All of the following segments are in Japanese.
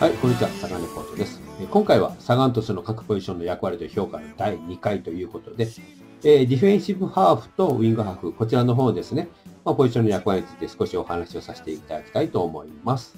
はい、こんにちは、サガンレポートです。今回はサガントスの各ポジションの役割と評価の第2回ということで、えディフェンシブハーフとウィングハーフ、こちらの方ですね、まあ、ポジションの役割について少しお話をさせていただきたいと思います。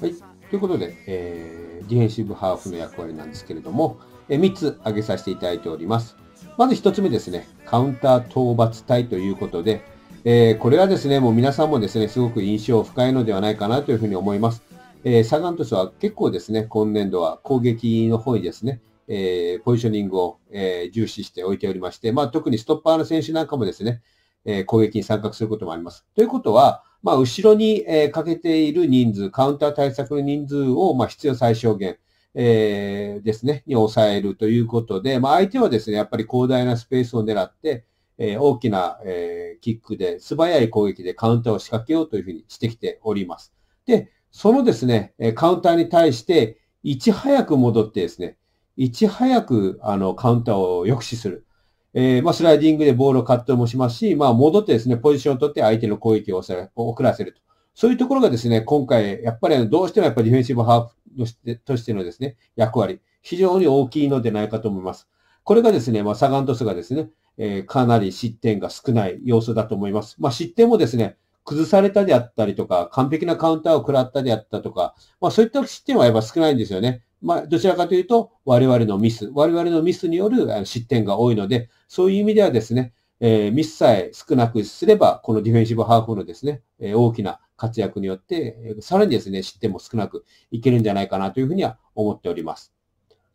はい、ということで、えー、ディフェンシブハーフの役割なんですけれども、え3つ挙げさせていただいております。まず1つ目ですね、カウンター討伐隊ということで、えー、これはですね、もう皆さんもですね、すごく印象深いのではないかなというふうに思います。えー、サガン鳥栖は結構ですね、今年度は攻撃の方にですね、えー、ポジショニングを、えー、重視しておいておりまして、まあ、特にストッパーの選手なんかもですね、えー、攻撃に参画することもあります。ということは、まあ、後ろに、えー、かけている人数、カウンター対策の人数を、まあ、必要最小限、えー、ですね、に抑えるということで、まあ、相手はですね、やっぱり広大なスペースを狙って、えー、大きな、えー、キックで素早い攻撃でカウンターを仕掛けようというふうにしてきております。で、そのですね、カウンターに対して、いち早く戻ってですね、いち早く、あの、カウンターを抑止する。えー、まあ、スライディングでボールをカットもしますし、まあ、戻ってですね、ポジションを取って相手の攻撃を遅らせると。そういうところがですね、今回、やっぱりどうしてもやっぱりディフェンシブハーフとしてとしてのですね、役割、非常に大きいのでないかと思います。これがですね、まあ、サガントスがですね、えー、かなり失点が少ない要素だと思います。まあ、失点もですね、崩されたであったりとか、完璧なカウンターを食らったであったとか、まあそういった失点はやっぱ少ないんですよね。まあどちらかというと、我々のミス、我々のミスによる失点が多いので、そういう意味ではですね、えー、ミスさえ少なくすれば、このディフェンシブハーフのですね、えー、大きな活躍によって、えさらにですね、失点も少なくいけるんじゃないかなというふうには思っております。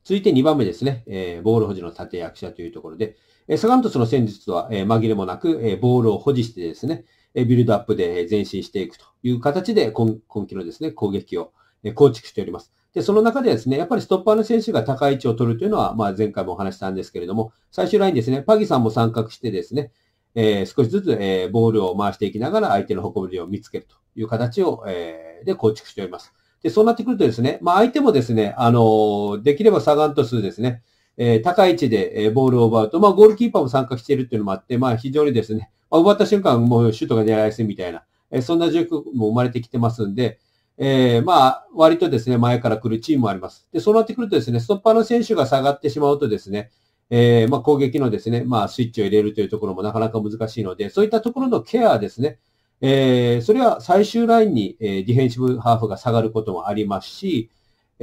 続いて2番目ですね、えー、ボール保持の立役者というところで、えサガントスの戦術は、え紛れもなく、えボールを保持してですね、えビルドアップで前進していくという形で今今期のですね、攻撃を構築しております。で、その中でですね、やっぱりストッパーの選手が高い位置を取るというのは、まあ前回もお話したんですけれども、最終ラインですね、パギさんも参画してですね、えー、少しずつ、えー、ボールを回していきながら相手の運りを見つけるという形を、えー、で構築しております。で、そうなってくるとですね、まあ相手もですね、あのできればサガントスですね、えー、高い位置で、えボールを奪うと、まあ、ゴールキーパーも参加しているっていうのもあって、まあ、非常にですね、まあ、奪った瞬間、もうシュートが狙いやすいみたいな、えそんな状況も生まれてきてますんで、えー、まあ、割とですね、前から来るチームもあります。で、そうなってくるとですね、ストッパーの選手が下がってしまうとですね、えー、まあ、攻撃のですね、まあ、スイッチを入れるというところもなかなか難しいので、そういったところのケアですね、えー、それは最終ラインに、えディフェンシブハーフが下がることもありますし、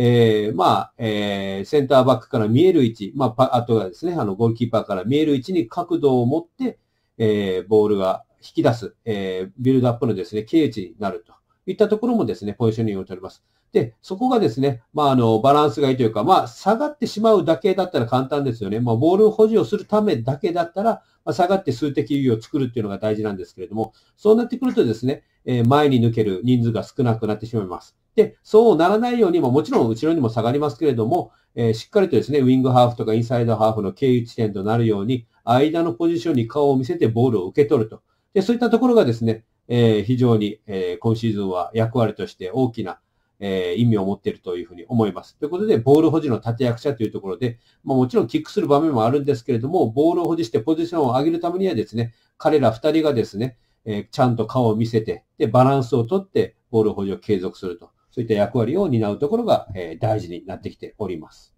えー、まあ、えー、センターバックから見える位置、まあ、あとはですね、あの、ゴールキーパーから見える位置に角度を持って、えー、ボールが引き出す、えー、ビルドアップのですね、経値になるといったところもですね、ポジショニングを取ります。で、そこがですね、まあ、あの、バランスがいいというか、まあ、下がってしまうだけだったら簡単ですよね。まあ、ボール保持をするためだけだったら、まあ、下がって数的優位を作るっていうのが大事なんですけれども、そうなってくるとですね、え前に抜ける人数が少なくなってしまいます。で、そうならないようにも、もちろん後ろにも下がりますけれども、えー、しっかりとですね、ウィングハーフとかインサイドハーフの経由地点となるように、間のポジションに顔を見せてボールを受け取ると。で、そういったところがですね、えー、非常に、えー、今シーズンは役割として大きな、え意味を持っているというふうに思います。ということで、ボール保持の立役者というところで、まあ、もちろんキックする場面もあるんですけれども、ボールを保持してポジションを上げるためにはですね、彼ら2人がですね、えー、ちゃんと顔を見せて、で、バランスをとって、ボール保持を継続すると。そういった役割を担うところが、えー、大事になってきております。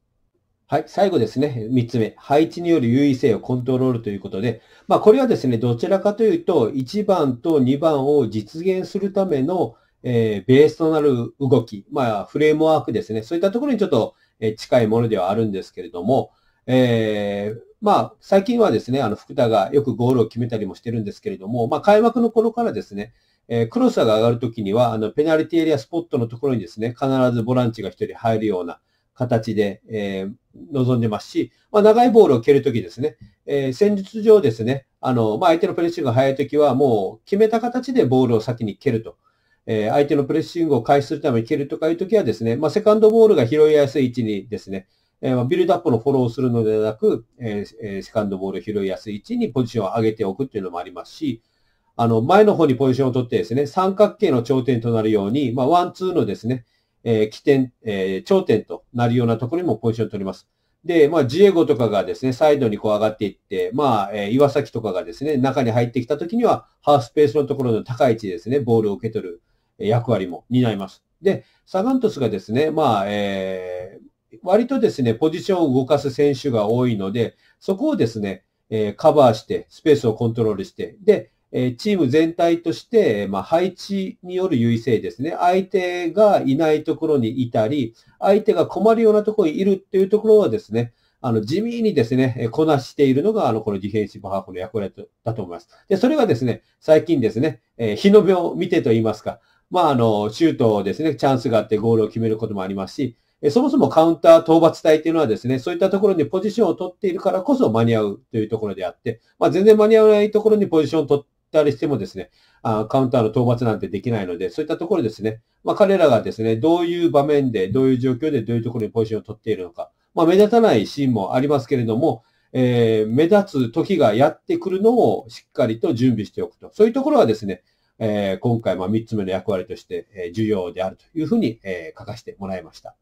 はい。最後ですね。3つ目。配置による優位性をコントロールということで。まあ、これはですね、どちらかというと、1番と2番を実現するための、えー、ベースとなる動き。まあ、フレームワークですね。そういったところにちょっと、え近いものではあるんですけれども、えー、まあ、最近はですね、あの、福田がよくゴールを決めたりもしてるんですけれども、まあ、開幕の頃からですね、えー、クロスが上がるときには、あの、ペナルティエリアスポットのところにですね、必ずボランチが一人入るような形で、えー、んでますし、まあ、長いボールを蹴るときですね、えー、戦術上ですね、あの、まあ、相手のプレッシングが早いときは、もう決めた形でボールを先に蹴ると。え相手のプレッシングを回避するために蹴るとかいうときはですね、まあ、セカンドボールが拾いやすい位置にですね、えー、ビルドアップのフォローするのではなく、えー、セカンドボールを拾いやすい位置にポジションを上げておくっていうのもありますし、あの、前の方にポジションを取ってですね、三角形の頂点となるように、まあ、ワン、ツーのですね、えー、起点、えー、頂点となるようなところにもポジションを取ります。で、まあ、ジエゴとかがですね、サイドにこう上がっていって、まあ、えー、岩崎とかがですね、中に入ってきた時には、ハーフスペースのところの高い位置ですね、ボールを受け取る役割も担います。で、サガントスがですね、まあ、えー、割とですね、ポジションを動かす選手が多いので、そこをですね、えー、カバーして、スペースをコントロールして、で、えー、チーム全体として、まあ、配置による優位性ですね。相手がいないところにいたり、相手が困るようなところにいるっていうところはですね、あの、地味にですね、こなしているのが、あの、このディフェンシブハーフの役割だと思います。で、それがですね、最近ですね、えー、日の目を見てと言いますか、まあ、あの、シュートをですね、チャンスがあってゴールを決めることもありますし、そもそもカウンター討伐隊というのはですね、そういったところにポジションを取っているからこそ間に合うというところであって、まあ、全然間に合わないところにポジションを取ったりしてもですね、あカウンターの討伐なんてできないので、そういったところですね、まあ、彼らがですね、どういう場面で、どういう状況で、どういうところにポジションを取っているのか、まあ、目立たないシーンもありますけれども、えー、目立つ時がやってくるのをしっかりと準備しておくと。そういうところはですね、えー、今回、まあ、3つ目の役割として、え重要であるというふうに、えー、書かせてもらいました。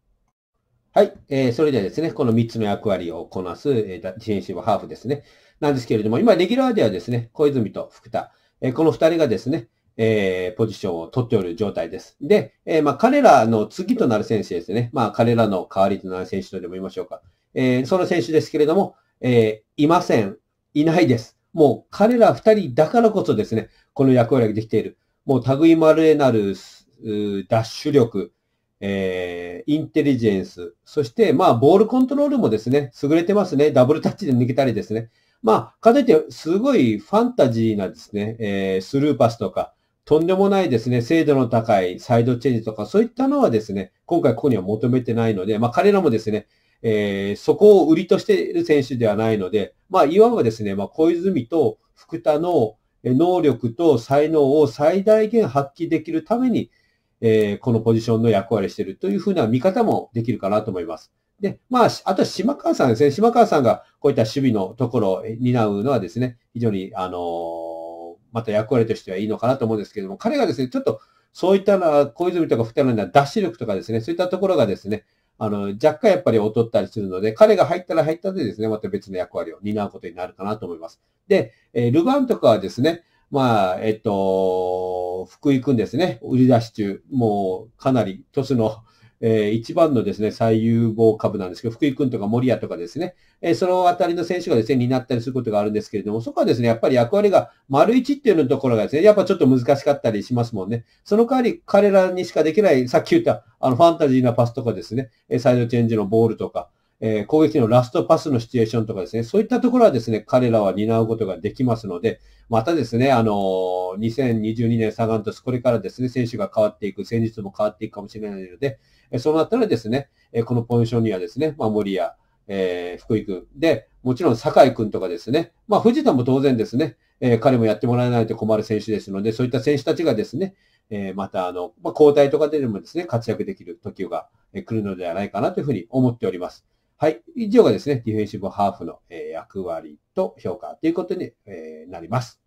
はい。えー、それではですね、この3つの役割をこなす、えー、ディフェンシブハーフですね。なんですけれども、今、レギュラーではですね、小泉と福田、えー、この2人がですね、えー、ポジションを取っておる状態です。で、えー、まあ、彼らの次となる選手ですね。まあ、彼らの代わりとなる選手とでも言いましょうか。えー、その選手ですけれども、えー、いません。いないです。もう彼ら2人だからこそですね、この役割ができている。もう類まれなるダッシュ力、えー、インテリジェンス、そして、まあ、ボールコントロールもですね、優れてますね。ダブルタッチで抜けたりですね。まあ、かといって、すごいファンタジーなですね、えー、スルーパスとか、とんでもないですね、精度の高いサイドチェンジとか、そういったのはですね、今回ここには求めてないので、まあ、彼らもですね、えー、そこを売りとしている選手ではないので、まあ、いわばですね、まあ、小泉と福田の能力と才能を最大限発揮できるために、えー、このポジションの役割してるというふうな見方もできるかなと思います。で、まあ、あとは島川さんですね。島川さんがこういった守備のところを担うのはですね、非常に、あのー、また役割としてはいいのかなと思うんですけども、彼がですね、ちょっとそういったな、小泉とか二人の脱出力とかですね、そういったところがですね、あの、若干やっぱり劣ったりするので、彼が入ったら入ったでですね、また別の役割を担うことになるかなと思います。で、えー、ルバンとかはですね、まあ、えっと、福井くんですね、売り出し中、もうかなり、トスの、えー、一番のですね、最有望株なんですけど、福井くんとか森谷とかですね、えー、そのあたりの選手がですね、担ったりすることがあるんですけれども、そこはですね、やっぱり役割が丸一っていうのところがですね、やっぱちょっと難しかったりしますもんね。その代わり彼らにしかできない、さっき言った、あの、ファンタジーなパスとかですね、サイドチェンジのボールとか、えー、攻撃のラストパスのシチュエーションとかですね、そういったところはですね、彼らは担うことができますので、またですね、あのー、2022年サガン鳥栖、これからですね、選手が変わっていく、戦術も変わっていくかもしれないので、えそうなったらですね、えこのポジションにはですね、守りや、えー、福井君。で、もちろん酒井君とかですね。まあ、藤田も当然ですね、えー、彼もやってもらえないと困る選手ですので、そういった選手たちがですね、えー、また、あの、まあ、交代とかでもですね、活躍できる時が来るのではないかなというふうに思っております。はい。以上がですね、ディフェンシブハーフの、え役割と評価ということに、えなります。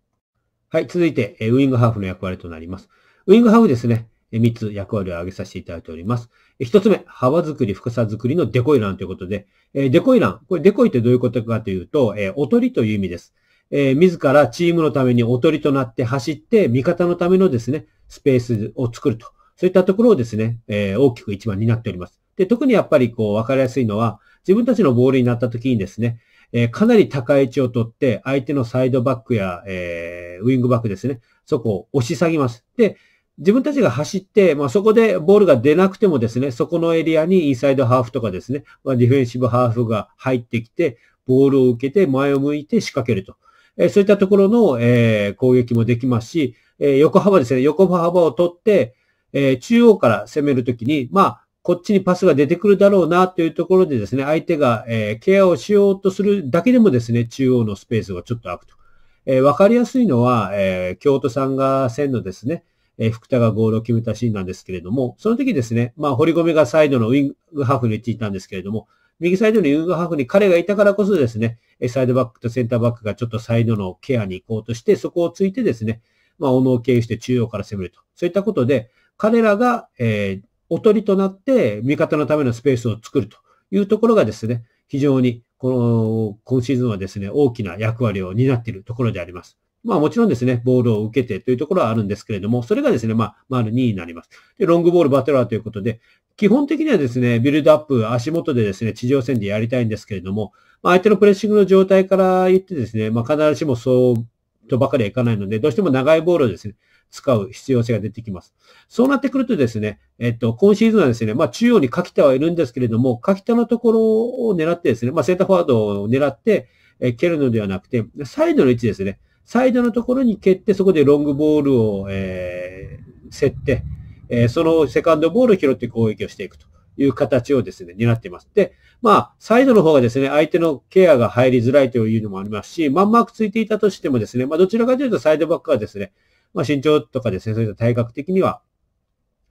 はい。続いて、えウィングハーフの役割となります。ウィングハーフですね。3つ役割を挙げさせていただいております。1つ目、幅作り、深さ作りのデコイランということで、デコイラン、これデコイってどういうことかというと、おとりという意味です。自らチームのためにおとりとなって走って、味方のためのですね、スペースを作ると。そういったところをですね、大きく一番になっております。で、特にやっぱりこう、わかりやすいのは、自分たちのボールになった時にですね、えー、かなり高い位置を取って、相手のサイドバックや、えー、ウィングバックですね、そこを押し下げます。で、自分たちが走って、まあ、そこでボールが出なくてもですね、そこのエリアにインサイドハーフとかですね、まあ、ディフェンシブハーフが入ってきて、ボールを受けて前を向いて仕掛けると。えー、そういったところの、えー、攻撃もできますし、えー、横幅ですね、横幅を取って、え中央から攻めるときに、まあ、こっちにパスが出てくるだろうなというところでですね、相手が、えケアをしようとするだけでもですね、中央のスペースがちょっと空くと。えわ、かりやすいのは、えー、京都さんが線のですね、えー、福田がゴールを決めたシーンなんですけれども、その時ですね、まあ、堀米がサイドのウィングハーフに行っていたんですけれども、右サイドのウィングハーフに彼がいたからこそですね、サイドバックとセンターバックがちょっとサイドのケアに行こうとして、そこをついてですね、まあ、斧を経由して中央から攻めると。そういったことで、彼らが、えー、おとりとなって味方のためのスペースを作るというところがですね、非常にこの今シーズンはですね、大きな役割を担っているところであります。まあもちろんですね、ボールを受けてというところはあるんですけれども、それがですね、まあ、丸2になります。で、ロングボールバトラーということで、基本的にはですね、ビルドアップ、足元でですね、地上戦でやりたいんですけれども、まあ、相手のプレッシングの状態から言ってですね、まあ、必ずしもそうとばかりはいかないので、どうしても長いボールをですね、使う必要性が出てきます。そうなってくるとですね、えっと、今シーズンはですね、まあ中央に柿田はいるんですけれども、柿田のところを狙ってですね、まあセーターフォワードを狙って、え蹴るのではなくて、サイドの位置ですね、サイドのところに蹴って、そこでロングボールを、えー、競って、えー、そのセカンドボールを拾って攻撃をしていくと。いう形をですね、狙っています。で、まあ、サイドの方がですね、相手のケアが入りづらいというのもありますし、マンマークついていたとしてもですね、まあ、どちらかというとサイドバックはですね、まあ、身長とかですね、そういった体格的には、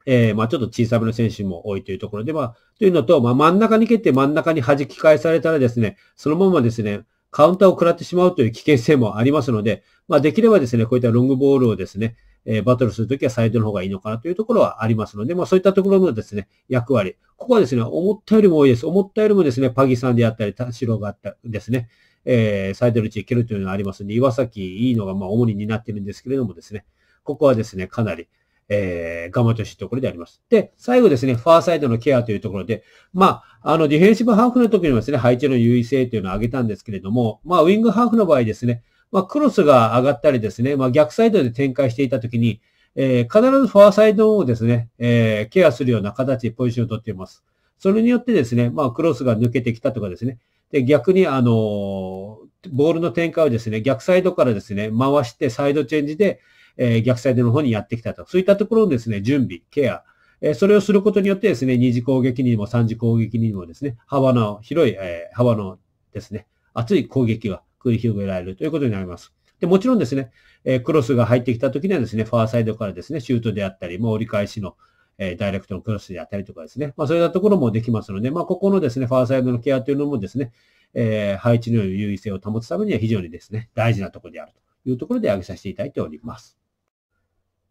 えー、まあ、ちょっと小さめの選手も多いというところで、まあ、というのと、まあ、真ん中に蹴って真ん中に弾き返されたらですね、そのままですね、カウンターを食らってしまうという危険性もありますので、まあ、できればですね、こういったロングボールをですね、えー、バトルするときはサイドの方がいいのかなというところはありますので、まあそういったところのですね、役割。ここはですね、思ったよりも多いです。思ったよりもですね、パギさんであったり、田代があったですね、えー、サイドの位置いけるというのがありますので、岩崎いいのがまあ主に担っているんですけれどもですね、ここはですね、かなり、えー、頑張ってほしいところであります。で、最後ですね、ファーサイドのケアというところで、まあ、あの、ディフェンシブハーフの時にもですね、配置の優位性というのを挙げたんですけれども、まあ、ウィングハーフの場合ですね、まあ、クロスが上がったりですね、まあ、逆サイドで展開していたときに、えー、必ずフォアサイドをですね、えー、ケアするような形でポジションを取っています。それによってですね、まあ、クロスが抜けてきたとかですね、で、逆にあのー、ボールの展開をですね、逆サイドからですね、回してサイドチェンジで、えー、逆サイドの方にやってきたと。そういったところのですね、準備、ケア、えー、それをすることによってですね、二次攻撃にも三次攻撃にもですね、幅の広い、えー、幅のですね、熱い攻撃が繰り広げられるということになります。で、もちろんですね、えクロスが入ってきた時にはですね、ファーサイドからですね、シュートであったり、もう折り返しの、えダイレクトのクロスであったりとかですね、まあそういったところもできますので、まあここのですね、ファーサイドのケアというのもですね、えー、配置の優位性を保つためには非常にですね、大事なところであるというところで挙げさせていただいております。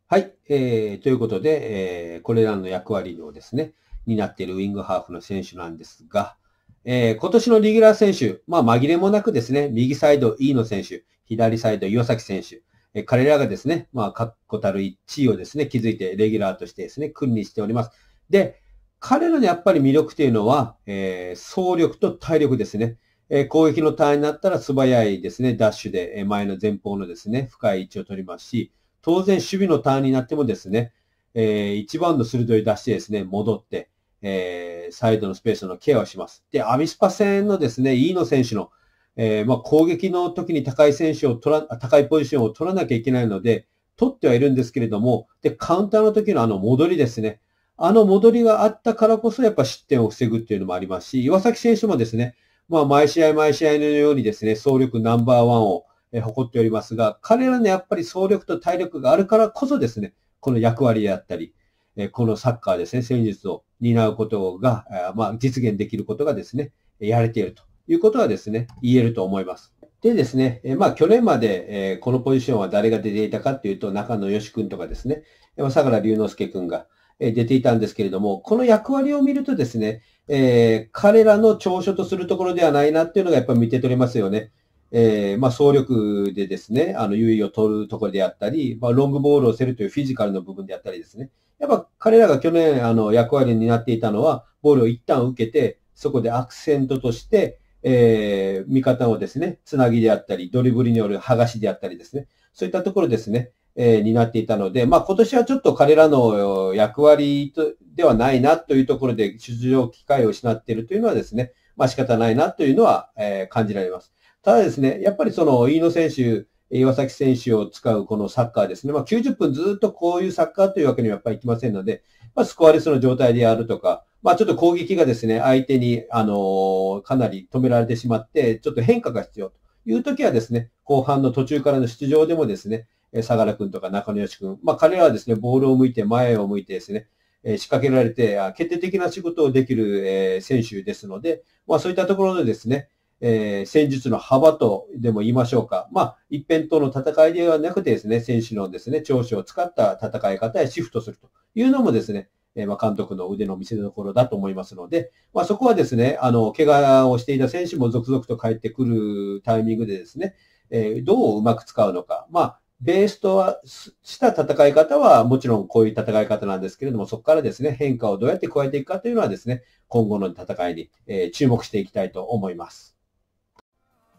はい。えー、ということで、えー、これらの役割をですね、になっているウィングハーフの選手なんですが、えー、今年のレギュラー選手、まあ紛れもなくですね、右サイド、E の選手、左サイド、岩崎選手、えー、彼らがですね、まあ、確固たる1位をですね、築いて、レギュラーとしてですね、君にしております。で、彼らのやっぱり魅力というのは、えー、総力と体力ですね。えー、攻撃のターンになったら素早いですね、ダッシュで、えー、前の前方のですね、深い位置を取りますし、当然守備のターンになってもですね、えー、一番の鋭い出してですね、戻って、えー、サイドのスペースのケアをします。で、アビスパ戦のですね、飯野選手の、えー、まあ、攻撃の時に高い選手を取ら、高いポジションを取らなきゃいけないので、取ってはいるんですけれども、で、カウンターの時のあの戻りですね。あの戻りがあったからこそやっぱ失点を防ぐっていうのもありますし、岩崎選手もですね、まあ毎試合毎試合のようにですね、総力ナンバーワンを誇っておりますが、彼らのやっぱり総力と体力があるからこそですね、この役割であったり、えこのサッカーですね、戦術を担うことが、まあ、実現できることがですね、やれているということはですね、言えると思います。でですね、まあ、去年まで、えこのポジションは誰が出ていたかっていうと、中野義んとかですね、相良龍之介くんが出ていたんですけれども、この役割を見るとですね、えー、彼らの長所とするところではないなっていうのがやっぱり見て取れますよね。えー、まあ、総力でですね、あの、優位を取るところであったり、まあ、ロングボールをせるというフィジカルの部分であったりですね。やっぱ彼らが去年、あの、役割になっていたのは、ボールを一旦受けて、そこでアクセントとして、えー、味方をですね、つなぎであったり、ドリブルによる剥がしであったりですね。そういったところですね、えー、になっていたので、まあ、今年はちょっと彼らの役割とではないなというところで、出場機会を失っているというのはですね、まあ、仕方ないなというのは、えー、感じられます。ただですね、やっぱりその飯野選手、岩崎選手を使うこのサッカーですね。まあ、90分ずっとこういうサッカーというわけにはやっぱりいきませんので、まあ、スコアレスの状態でやるとか、まあ、ちょっと攻撃がですね、相手に、あのー、かなり止められてしまって、ちょっと変化が必要という時はですね、後半の途中からの出場でもですね、相良君とか中野義ん、まあ、彼らはですね、ボールを向いて前を向いてですね、え仕掛けられて、決定的な仕事をできる、え選手ですので、まあ、そういったところでですね、えー、戦術の幅とでも言いましょうか。まあ、一辺倒の戦いではなくてですね、選手のですね、調子を使った戦い方へシフトするというのもですね、えー、まあ、監督の腕の見せ所だと思いますので、まあ、そこはですね、あの、怪我をしていた選手も続々と帰ってくるタイミングでですね、えー、どううまく使うのか。まあ、ベースとはした戦い方はもちろんこういう戦い方なんですけれども、そこからですね、変化をどうやって加えていくかというのはですね、今後の戦いに、え注目していきたいと思います。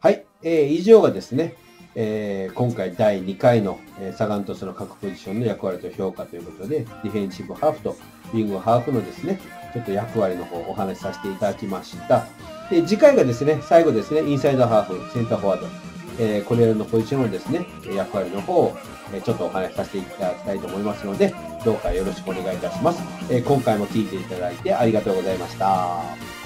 はい、えー、以上がですね、えー、今回第2回の、えー、サガントスの各ポジションの役割と評価ということで、ディフェンシブハーフとウィングハーフのですね、ちょっと役割の方をお話しさせていただきました。で、次回がですね、最後ですね、インサイドハーフ、センターフォワード、えー、これらのポジションのですね、役割の方を、えー、ちょっとお話しさせていただきたいと思いますので、どうかよろしくお願いいたします。えー、今回も聴いていただいてありがとうございました。